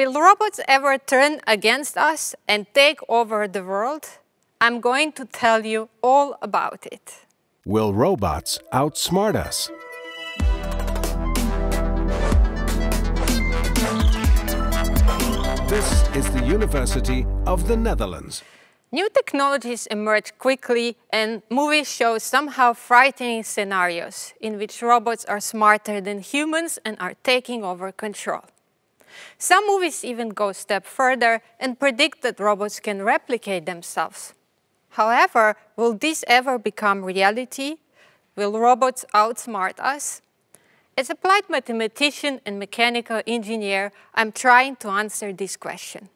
Will robots ever turn against us and take over the world? I'm going to tell you all about it. Will robots outsmart us? This is the University of the Netherlands. New technologies emerge quickly and movies show somehow frightening scenarios in which robots are smarter than humans and are taking over control. Some movies even go a step further and predict that robots can replicate themselves. However, will this ever become reality? Will robots outsmart us? As applied mathematician and mechanical engineer, I'm trying to answer this question.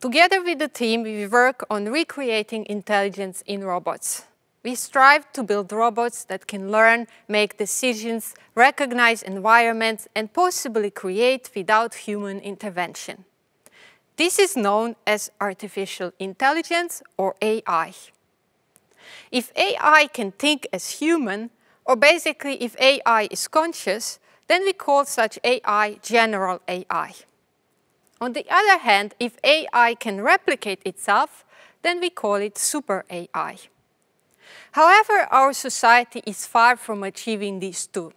Together with the team, we work on recreating intelligence in robots. We strive to build robots that can learn, make decisions, recognize environments, and possibly create without human intervention. This is known as artificial intelligence or AI. If AI can think as human, or basically if AI is conscious, then we call such AI general AI. On the other hand, if AI can replicate itself, then we call it super AI. However, our society is far from achieving these two.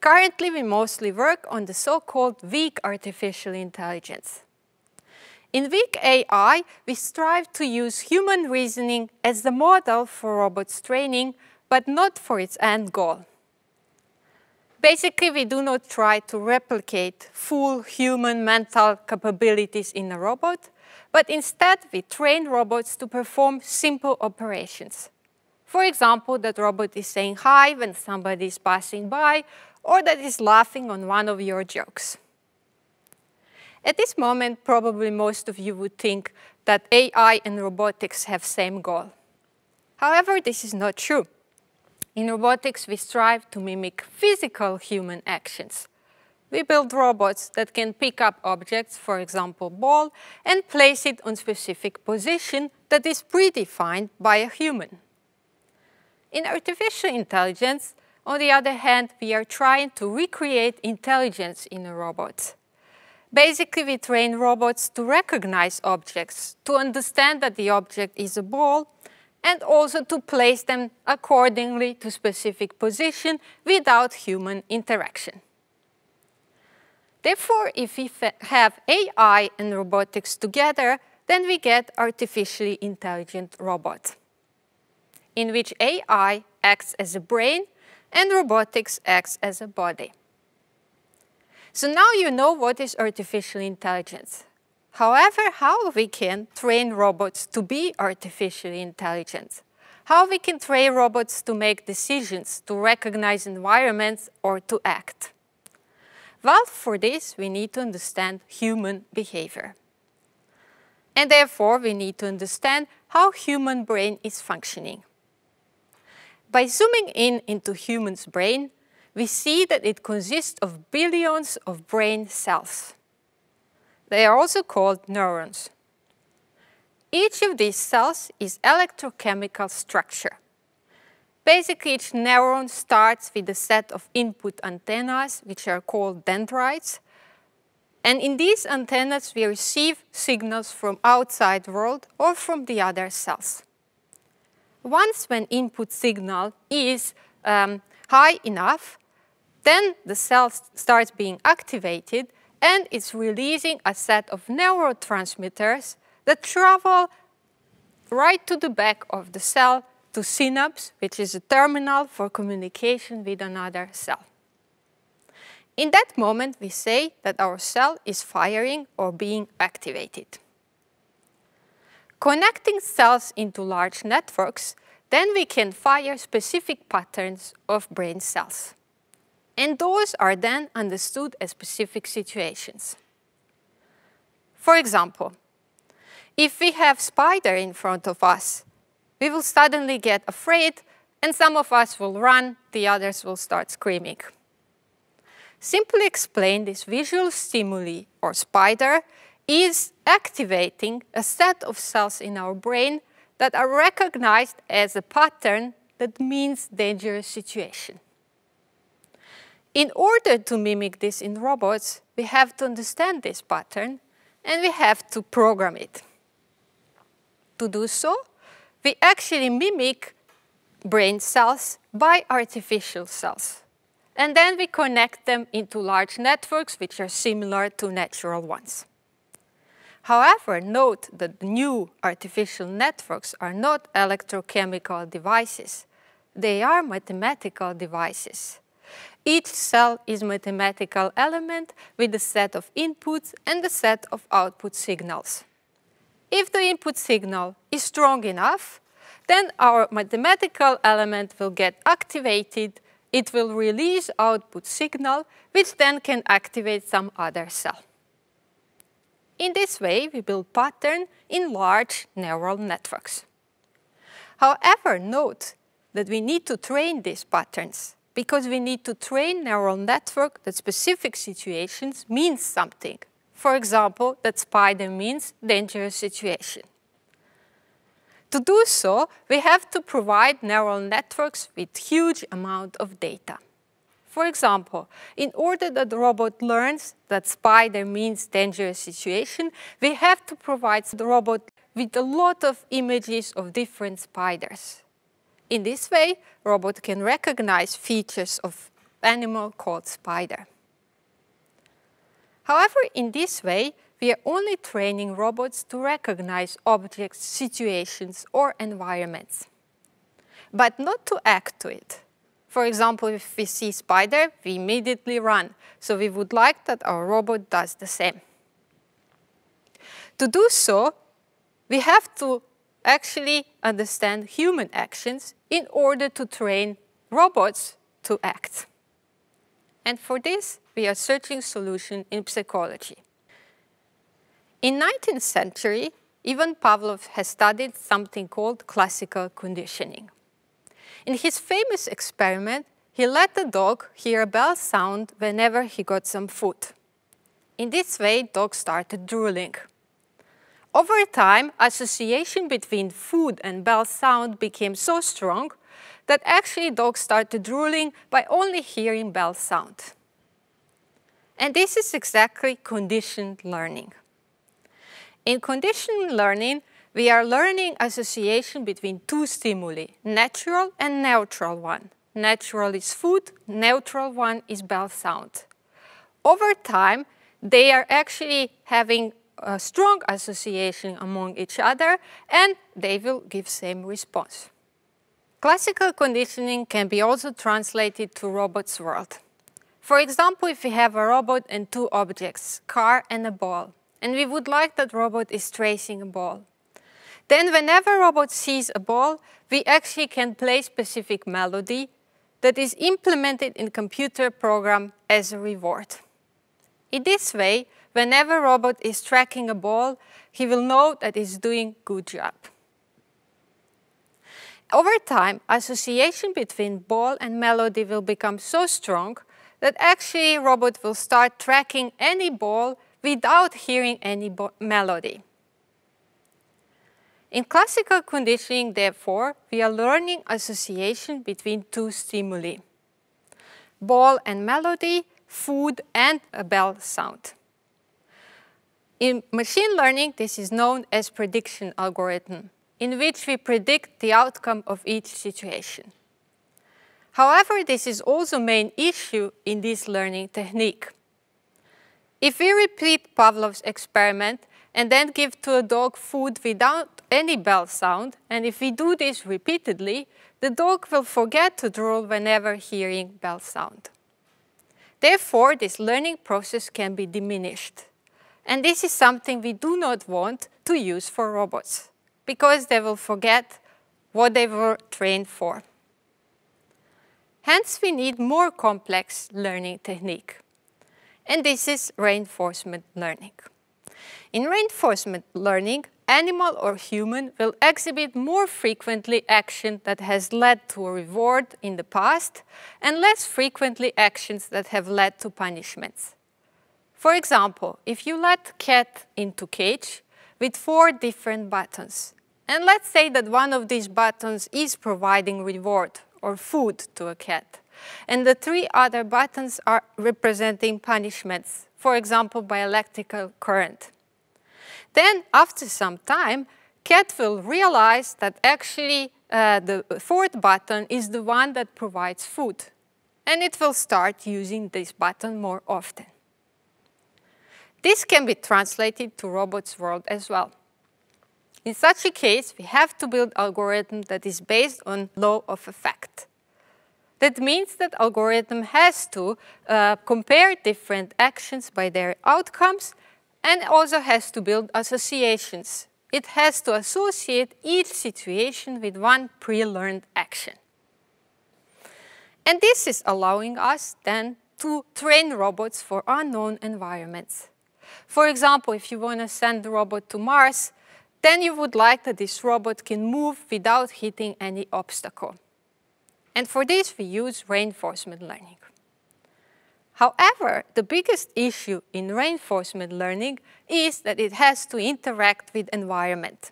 Currently, we mostly work on the so-called weak artificial intelligence. In weak AI, we strive to use human reasoning as the model for robots' training, but not for its end goal. Basically, we do not try to replicate full human mental capabilities in a robot, but instead we train robots to perform simple operations. For example, that robot is saying hi when somebody is passing by or that is laughing on one of your jokes. At this moment, probably most of you would think that AI and robotics have same goal. However, this is not true. In robotics, we strive to mimic physical human actions. We build robots that can pick up objects, for example, ball, and place it on specific position that is predefined by a human. In artificial intelligence, on the other hand, we are trying to recreate intelligence in a robot. Basically, we train robots to recognize objects, to understand that the object is a ball, and also to place them accordingly to specific position without human interaction. Therefore, if we have AI and robotics together, then we get artificially intelligent robot in which AI acts as a brain and robotics acts as a body. So now you know what is artificial intelligence. However, how we can train robots to be artificially intelligent, how we can train robots to make decisions, to recognize environments or to act. Well, for this, we need to understand human behavior. And therefore, we need to understand how human brain is functioning. By zooming in into humans' brain, we see that it consists of billions of brain cells. They are also called neurons. Each of these cells is electrochemical structure. Basically, each neuron starts with a set of input antennas, which are called dendrites. And in these antennas, we receive signals from outside world or from the other cells. Once when input signal is um, high enough, then the cell starts being activated and it's releasing a set of neurotransmitters that travel right to the back of the cell to synapse, which is a terminal for communication with another cell. In that moment, we say that our cell is firing or being activated. Connecting cells into large networks, then we can fire specific patterns of brain cells. And those are then understood as specific situations. For example, if we have spider in front of us, we will suddenly get afraid and some of us will run, the others will start screaming. Simply explain this visual stimuli or spider is activating a set of cells in our brain that are recognized as a pattern that means dangerous situation. In order to mimic this in robots, we have to understand this pattern and we have to program it. To do so, we actually mimic brain cells by artificial cells. And then we connect them into large networks which are similar to natural ones. However, note that new artificial networks are not electrochemical devices. They are mathematical devices. Each cell is mathematical element with a set of inputs and a set of output signals. If the input signal is strong enough, then our mathematical element will get activated, it will release output signal, which then can activate some other cell. In this way, we build pattern in large neural networks. However, note that we need to train these patterns because we need to train neural network that specific situations means something. For example, that spider means dangerous situation. To do so, we have to provide neural networks with huge amount of data. For example, in order that the robot learns that spider means dangerous situation, we have to provide the robot with a lot of images of different spiders. In this way, robot can recognize features of animal called spider. However, in this way, we are only training robots to recognize objects, situations or environments, but not to act to it. For example, if we see spider, we immediately run. So we would like that our robot does the same. To do so, we have to actually understand human actions in order to train robots to act. And for this, we are searching solution in psychology. In 19th century, Ivan Pavlov has studied something called classical conditioning. In his famous experiment, he let the dog hear a bell sound whenever he got some food. In this way, dogs started drooling. Over time, association between food and bell sound became so strong that actually dogs started drooling by only hearing bell sound. And this is exactly conditioned learning. In conditioned learning, we are learning association between two stimuli, natural and neutral one. Natural is food, neutral one is bell sound. Over time, they are actually having a strong association among each other and they will give same response. Classical conditioning can be also translated to robot's world. For example, if we have a robot and two objects, car and a ball, and we would like that robot is tracing a ball. Then whenever robot sees a ball, we actually can play specific melody that is implemented in computer program as a reward. In this way, whenever robot is tracking a ball, he will know that he's doing good job. Over time, association between ball and melody will become so strong that actually robot will start tracking any ball without hearing any melody. In classical conditioning, therefore, we are learning association between two stimuli, ball and melody, food and a bell sound. In machine learning, this is known as prediction algorithm, in which we predict the outcome of each situation. However, this is also main issue in this learning technique. If we repeat Pavlov's experiment and then give to a dog food without any bell sound, and if we do this repeatedly, the dog will forget to drool whenever hearing bell sound. Therefore, this learning process can be diminished. And this is something we do not want to use for robots, because they will forget what they were trained for. Hence, we need more complex learning technique. And this is reinforcement learning. In reinforcement learning, animal or human will exhibit more frequently action that has led to a reward in the past and less frequently actions that have led to punishments. For example, if you let cat into cage with four different buttons, and let's say that one of these buttons is providing reward or food to a cat, and the three other buttons are representing punishments, for example, by electrical current. Then after some time, Cat will realize that actually uh, the fourth button is the one that provides food. And it will start using this button more often. This can be translated to robots world as well. In such a case, we have to build algorithm that is based on law of effect. That means that algorithm has to uh, compare different actions by their outcomes and also has to build associations. It has to associate each situation with one pre-learned action. And this is allowing us then to train robots for unknown environments. For example, if you want to send the robot to Mars, then you would like that this robot can move without hitting any obstacle. And for this, we use reinforcement learning. However, the biggest issue in reinforcement learning is that it has to interact with environment.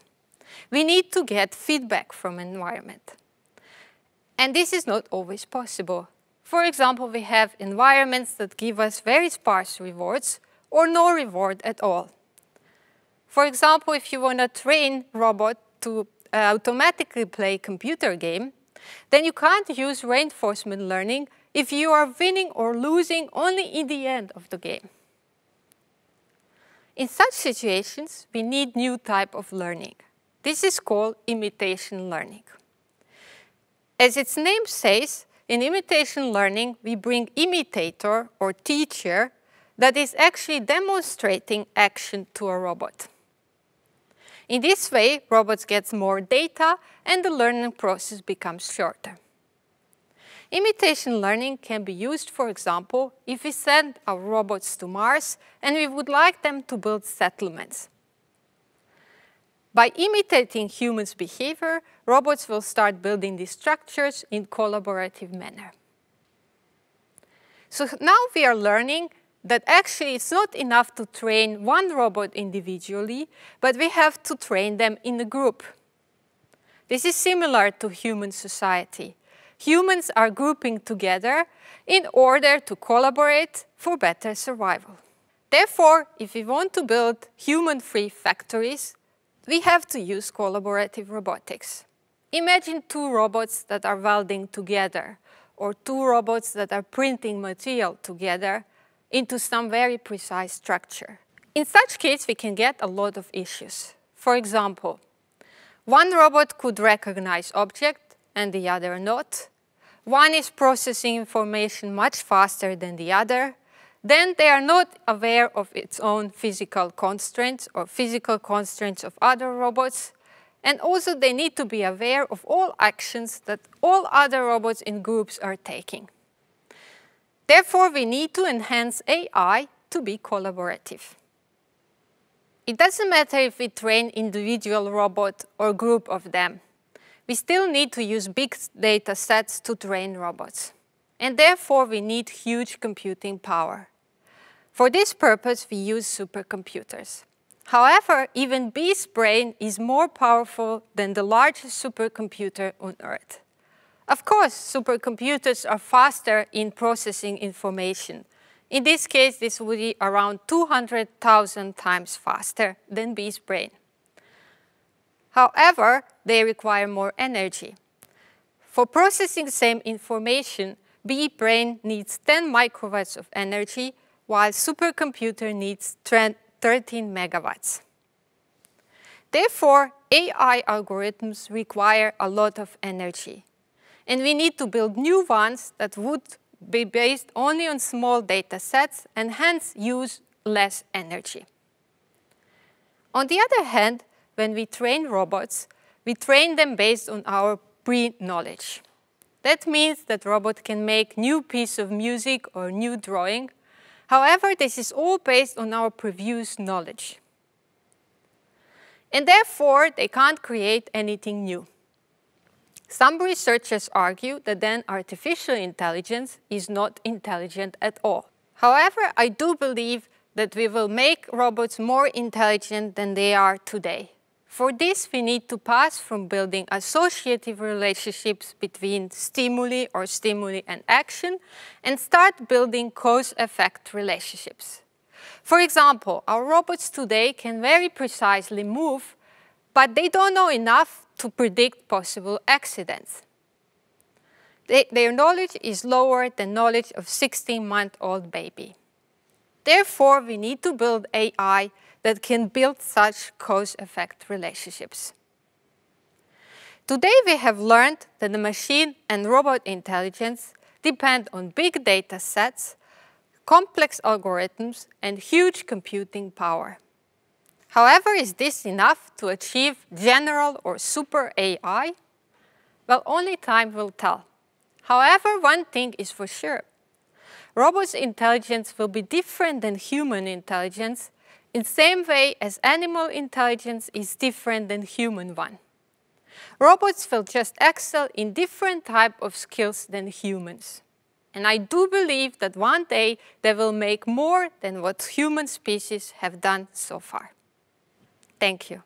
We need to get feedback from environment. And this is not always possible. For example, we have environments that give us very sparse rewards or no reward at all. For example, if you want to train robot to uh, automatically play computer game, then you can't use reinforcement learning if you are winning or losing only in the end of the game. In such situations, we need new type of learning. This is called imitation learning. As its name says, in imitation learning, we bring imitator or teacher that is actually demonstrating action to a robot. In this way, robots get more data and the learning process becomes shorter. Imitation learning can be used, for example, if we send our robots to Mars and we would like them to build settlements. By imitating humans' behavior, robots will start building these structures in collaborative manner. So now we are learning that actually it's not enough to train one robot individually, but we have to train them in a group. This is similar to human society humans are grouping together in order to collaborate for better survival. Therefore, if we want to build human-free factories, we have to use collaborative robotics. Imagine two robots that are welding together or two robots that are printing material together into some very precise structure. In such case, we can get a lot of issues. For example, one robot could recognize object and the other not. One is processing information much faster than the other. Then they are not aware of its own physical constraints or physical constraints of other robots. And also they need to be aware of all actions that all other robots in groups are taking. Therefore, we need to enhance AI to be collaborative. It doesn't matter if we train individual robot or group of them we still need to use big data sets to train robots. And therefore, we need huge computing power. For this purpose, we use supercomputers. However, even Bee's brain is more powerful than the largest supercomputer on Earth. Of course, supercomputers are faster in processing information. In this case, this would be around 200,000 times faster than Bee's brain. However, they require more energy. For processing the same information, bee brain needs 10 microwatts of energy, while supercomputer needs 13 megawatts. Therefore, AI algorithms require a lot of energy. And we need to build new ones that would be based only on small data sets and hence use less energy. On the other hand, when we train robots, we train them based on our pre-knowledge. That means that robot can make new piece of music or new drawing. However, this is all based on our previous knowledge. And therefore, they can't create anything new. Some researchers argue that then artificial intelligence is not intelligent at all. However, I do believe that we will make robots more intelligent than they are today. For this, we need to pass from building associative relationships between stimuli or stimuli and action and start building cause-effect relationships. For example, our robots today can very precisely move, but they don't know enough to predict possible accidents. They, their knowledge is lower than knowledge of 16-month-old baby. Therefore, we need to build AI that can build such cause-effect relationships. Today we have learned that the machine and robot intelligence depend on big data sets, complex algorithms and huge computing power. However, is this enough to achieve general or super AI? Well, only time will tell. However, one thing is for sure. Robots' intelligence will be different than human intelligence in same way as animal intelligence is different than human one. Robots will just excel in different type of skills than humans. And I do believe that one day they will make more than what human species have done so far. Thank you.